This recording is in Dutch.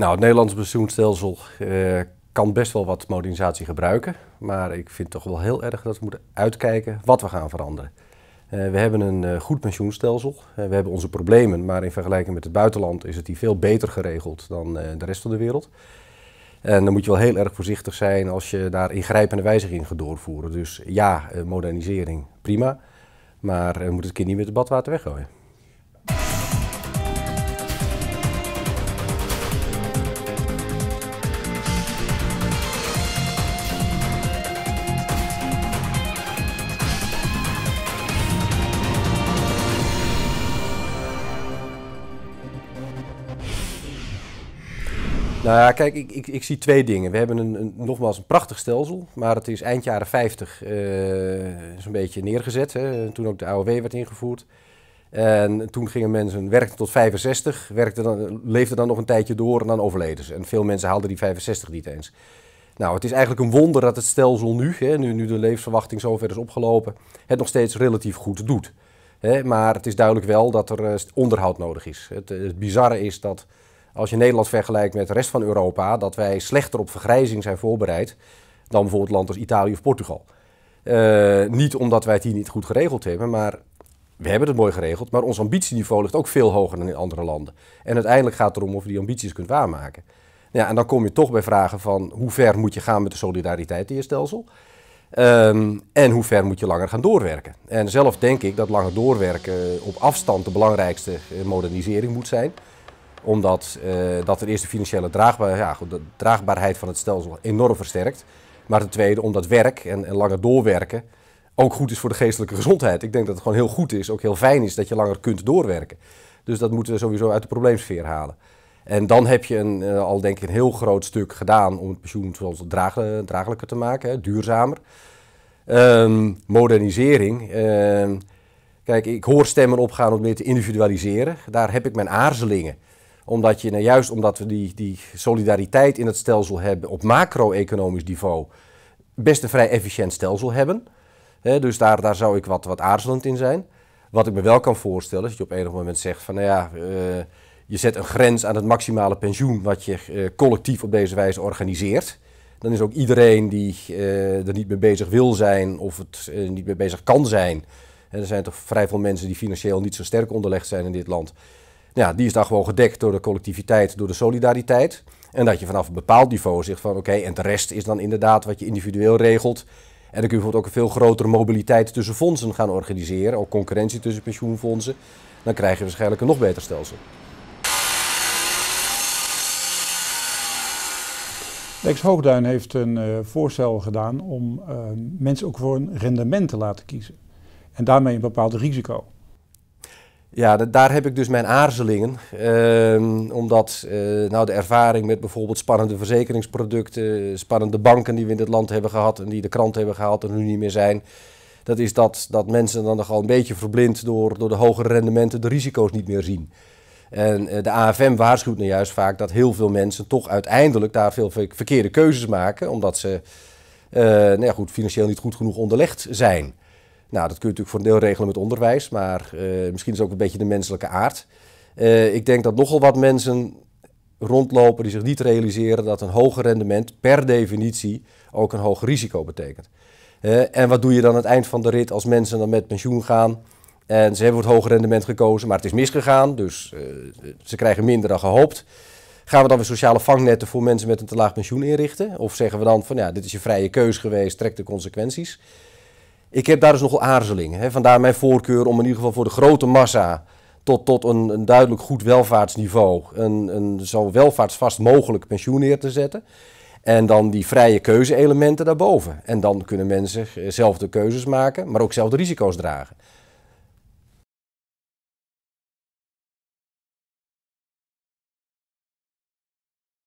Nou, het Nederlands pensioenstelsel eh, kan best wel wat modernisatie gebruiken. Maar ik vind toch wel heel erg dat we moeten uitkijken wat we gaan veranderen. Eh, we hebben een eh, goed pensioenstelsel. we hebben onze problemen, maar in vergelijking met het buitenland is het die veel beter geregeld dan de rest van de wereld. En dan moet je wel heel erg voorzichtig zijn als je daar ingrijpende wijzigingen gaat doorvoeren. Dus ja, modernisering, prima. Maar we moeten het kind niet met het badwater weggooien. Nou ja, kijk, ik, ik, ik zie twee dingen. We hebben een, nogmaals een prachtig stelsel, maar het is eind jaren 50 zo'n eh, beetje neergezet. Hè, toen ook de AOW werd ingevoerd. En toen gingen mensen, werkten tot 65, werkten dan, leefden dan nog een tijdje door en dan overleden ze. En veel mensen haalden die 65 niet eens. Nou, het is eigenlijk een wonder dat het stelsel nu, hè, nu, nu de levensverwachting zover is opgelopen, het nog steeds relatief goed doet. Hè, maar het is duidelijk wel dat er eh, onderhoud nodig is. het eh, bizarre is dat als je Nederland vergelijkt met de rest van Europa, dat wij slechter op vergrijzing zijn voorbereid dan bijvoorbeeld landen als Italië of Portugal. Eh, niet omdat wij het hier niet goed geregeld hebben, maar we hebben het mooi geregeld. Maar ons ambitieniveau ligt ook veel hoger dan in andere landen. En uiteindelijk gaat het erom of je die ambities kunt waarmaken. Nou ja, en dan kom je toch bij vragen van hoe ver moet je gaan met de solidariteit in je stelsel? Ehm, en hoe ver moet je langer gaan doorwerken? En zelf denk ik dat langer doorwerken op afstand de belangrijkste eh, modernisering moet zijn omdat eh, dat ten eerste financiële draagbaar, ja, de draagbaarheid van het stelsel enorm versterkt. Maar ten tweede omdat werk en, langer doorwerken ook goed is voor de geestelijke gezondheid. Ik denk dat het gewoon heel goed is, ook heel fijn is dat je langer kunt doorwerken. Dus dat moeten we sowieso uit de probleemsfeer halen. En dan heb je een, eh, al denk ik een heel groot stuk gedaan om het pensioen zoals draag, eh, draaglijker te maken, duurzamer. Ehm, modernisering. Ehm, kijk, ik hoor stemmen opgaan om meer te individualiseren. Daar heb ik mijn aarzelingen omdat je, nou, juist omdat we die, die solidariteit in het stelsel hebben op macro-economisch niveau, best een vrij efficiënt stelsel hebben. dus daar, daar zou ik wat, wat aarzelend in zijn. Wat ik me wel kan voorstellen, is dat je op enig moment zegt van nou ja, eh, je zet een grens aan het maximale pensioen wat je eh, collectief op deze wijze organiseert. Dan is ook iedereen die eh, er niet mee bezig wil zijn of het niet mee bezig kan zijn. En er zijn toch vrij veel mensen die financieel niet zo sterk onderlegd zijn in dit land. Ja, die is dan gewoon gedekt door de collectiviteit, door de solidariteit. En dat je vanaf een bepaald niveau zegt van oké, en de rest is dan inderdaad wat je individueel regelt. En dan kun je bijvoorbeeld ook een veel grotere mobiliteit tussen fondsen gaan organiseren, ook concurrentie tussen pensioenfondsen. Dan krijg je waarschijnlijk een nog beter stelsel. Lex Hoogduin heeft een eh, voorstel gedaan om eh, mensen ook voor een rendement te laten kiezen. En daarmee een bepaald risico. Ja, daar heb ik dus mijn aarzelingen. Ehm, omdat eh, nou, de ervaring met bijvoorbeeld spannende verzekeringsproducten, spannende banken die we in dit land hebben gehad en die de krant hebben gehaald en nu niet meer zijn. Dat is dat, dat mensen dan nogal een beetje verblind door, door de hogere rendementen de risico's niet meer zien. En eh, de AFM waarschuwt nu juist vaak dat heel veel mensen toch uiteindelijk daar veel verkeerde keuzes maken. Omdat ze eh, nou ja, goed, financieel niet goed genoeg onderlegd zijn. Nou, dat kun je natuurlijk voor een deel regelen met onderwijs, maar eh, misschien is het ook een beetje de menselijke aard. Eh, ik denk dat nogal wat mensen rondlopen die zich niet realiseren dat een hoger rendement per definitie ook een hoger risico betekent. Eh, en wat doe je dan aan het eind van de rit als mensen dan met pensioen gaan en ze hebben voor het hoger rendement gekozen, maar het is misgegaan, dus ze krijgen minder dan gehoopt. Gaan we dan weer sociale vangnetten voor mensen met een te laag pensioen inrichten? Of zeggen we dan van ja, dit is je vrije keus geweest, trek de consequenties. Ik heb daar dus nogal aarzelingen. Hè. Vandaar mijn voorkeur om in ieder geval voor de grote massa tot, tot een, een duidelijk goed welvaartsniveau een, een zo welvaartsvast mogelijk pensioen neer te zetten. En dan die vrije keuzeelementen daarboven. En dan kunnen mensen zelf de keuzes maken, maar ook zelf de risico's dragen.